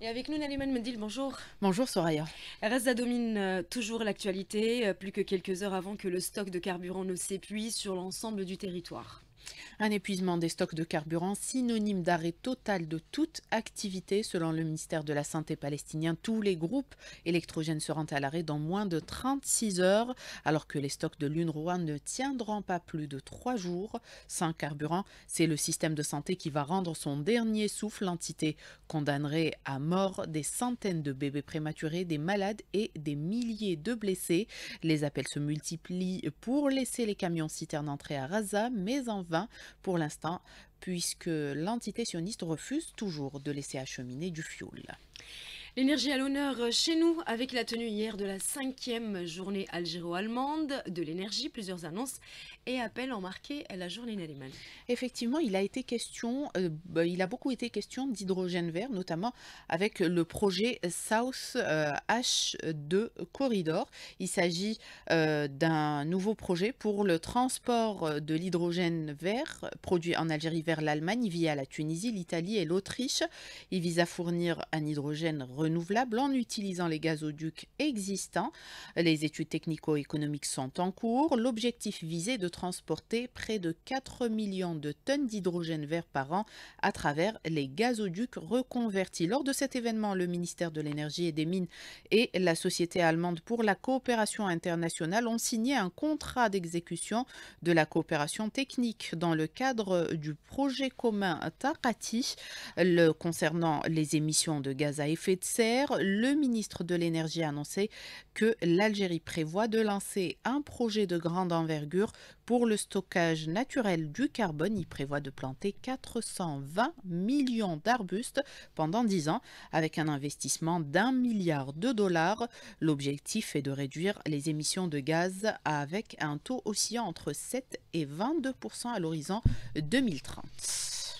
Et avec nous, Naliman Mendil, bonjour. Bonjour Soraya. RSA domine euh, toujours l'actualité, euh, plus que quelques heures avant que le stock de carburant ne s'épuise sur l'ensemble du territoire. Un épuisement des stocks de carburant synonyme d'arrêt total de toute activité. Selon le ministère de la Santé palestinien, tous les groupes électrogènes seront à l'arrêt dans moins de 36 heures, alors que les stocks de l'UNRWA ne tiendront pas plus de 3 jours sans carburant. C'est le système de santé qui va rendre son dernier souffle. L'entité condamnerait à mort des centaines de bébés prématurés, des malades et des milliers de blessés. Les appels se multiplient pour laisser les camions citernes entrer à Raza, mais en vain pour l'instant, puisque l'entité sioniste refuse toujours de laisser acheminer du fioul. L'énergie à l'honneur euh, chez nous avec la tenue hier de la cinquième journée algéro-allemande de l'énergie. Plusieurs annonces et appels ont marqué la journée Allemagne. Effectivement, il a été question, euh, bah, il a beaucoup été question d'hydrogène vert, notamment avec le projet South H2 euh, Corridor. Il s'agit d'un nouveau projet pour le transport de l'hydrogène vert produit en Algérie vers l'Allemagne via la Tunisie, l'Italie et l'Autriche. Il vise à fournir un hydrogène renouvelables en utilisant les gazoducs existants. Les études technico-économiques sont en cours. L'objectif visé est de transporter près de 4 millions de tonnes d'hydrogène vert par an à travers les gazoducs reconvertis. Lors de cet événement, le ministère de l'Énergie et des Mines et la Société allemande pour la coopération internationale ont signé un contrat d'exécution de la coopération technique dans le cadre du projet commun Takati le, concernant les émissions de gaz à effet de le ministre de l'Énergie a annoncé que l'Algérie prévoit de lancer un projet de grande envergure pour le stockage naturel du carbone. Il prévoit de planter 420 millions d'arbustes pendant 10 ans avec un investissement d'un milliard de dollars. L'objectif est de réduire les émissions de gaz avec un taux oscillant entre 7 et 22 à l'horizon 2030.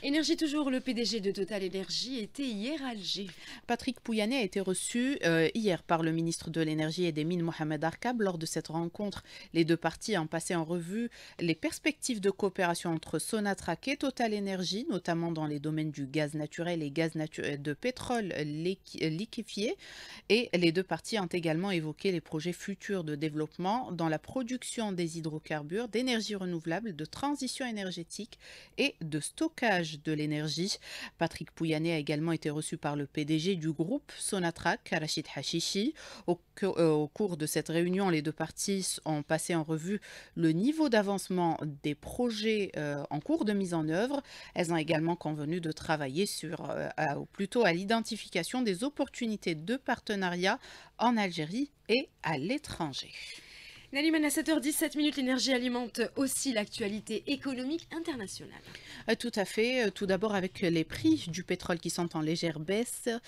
Énergie toujours, le PDG de Total Énergie était hier à Alger. Patrick Pouyanné a été reçu euh, hier par le ministre de l'Énergie et des Mines, Mohamed Arkab. Lors de cette rencontre, les deux parties ont passé en revue les perspectives de coopération entre Sonatrach et Total Énergie, notamment dans les domaines du gaz naturel et gaz euh, de pétrole euh, liquéfié. Et les deux parties ont également évoqué les projets futurs de développement dans la production des hydrocarbures, d'énergie renouvelable, de transition énergétique et de stockage de l'énergie. Patrick Pouyanné a également été reçu par le PDG du groupe Sonatrach, Rachid Hashishi. Euh, au, cours de cette réunion, les deux parties ont passé en revue le niveau d'avancement des projets euh, en cours de mise en œuvre. Elles ont également convenu de travailler sur, euh, ou plutôt à l'identification des opportunités de partenariat en Algérie et à l'étranger. Naliman, à 7h17 l'énergie alimente aussi l'actualité économique internationale. Euh, tout à fait. Euh, tout d'abord avec les prix du pétrole qui sont en légère baisse, euh,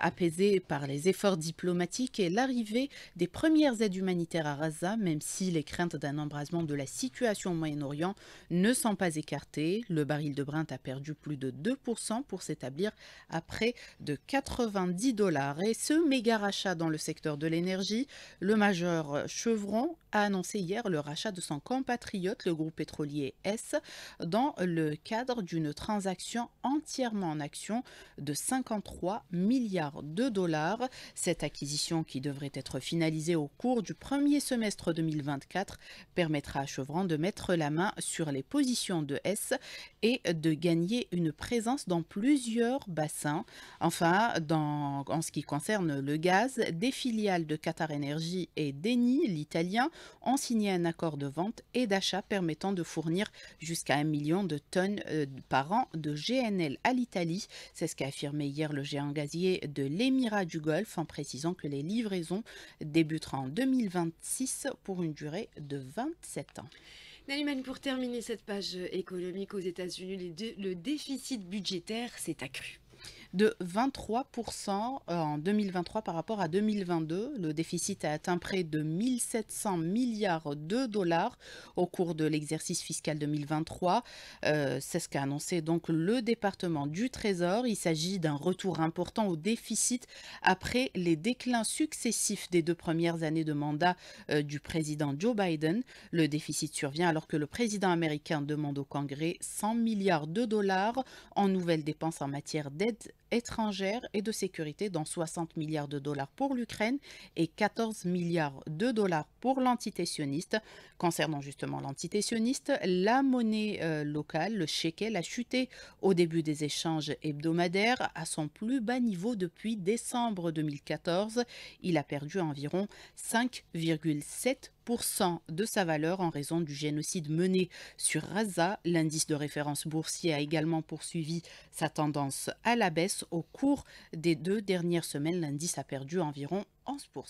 apaisés par les efforts diplomatiques et l'arrivée des premières aides humanitaires à Gaza, même si les craintes d'un embrasement de la situation au Moyen-Orient ne sont pas écartées. Le baril de Brent a perdu plus de 2% pour s'établir à près de 90 dollars. Et ce méga rachat dans le secteur de l'énergie, le majeur Chevron a annoncé hier le rachat de son compatriote, le groupe pétrolier S, dans le cadre d'une transaction entièrement en action de 53 milliards de dollars. Cette acquisition, qui devrait être finalisée au cours du premier semestre 2024, permettra à Chevron de mettre la main sur les positions de S et de gagner une présence dans plusieurs bassins. Enfin, dans, en ce qui concerne le gaz, des filiales de Qatar Energy et d'Eni, l'italien, ont signé un accord de vente et d'achat permettant de fournir jusqu'à un million de tonnes euh, par an de GNL à l'Italie. C'est ce qu'a affirmé hier le géant gazier de l'Émirat du Golfe en précisant que les livraisons débuteront en 2026 pour une durée de 27 ans. Nalimane, pour terminer cette page économique aux États-Unis, le déficit budgétaire s'est accru de 23% euh, en 2023 par rapport à 2022. Le déficit a atteint près de 1700 milliards de dollars au cours de l'exercice fiscal 2023. Euh, c'est ce qu'a annoncé donc le département du Trésor. Il s'agit d'un retour important au déficit après les déclins successifs des deux premières années de mandat euh, du président Joe Biden. Le déficit survient alors que le président américain demande au Congrès 100 milliards de dollars en nouvelles dépenses en matière d'aide étrangère et de sécurité, dont 60 milliards de dollars pour l'Ukraine et 14 milliards de dollars pour l'entité sioniste. Concernant justement l'entité sioniste, la monnaie euh, locale, le shekel, a chuté au début des échanges hebdomadaires à son plus bas niveau depuis décembre 2014. Il a perdu environ 5,7 de sa valeur en raison du génocide mené sur Raza. L'indice de référence boursier a également poursuivi sa tendance à la baisse au cours des deux dernières semaines. L'indice a perdu environ 11%.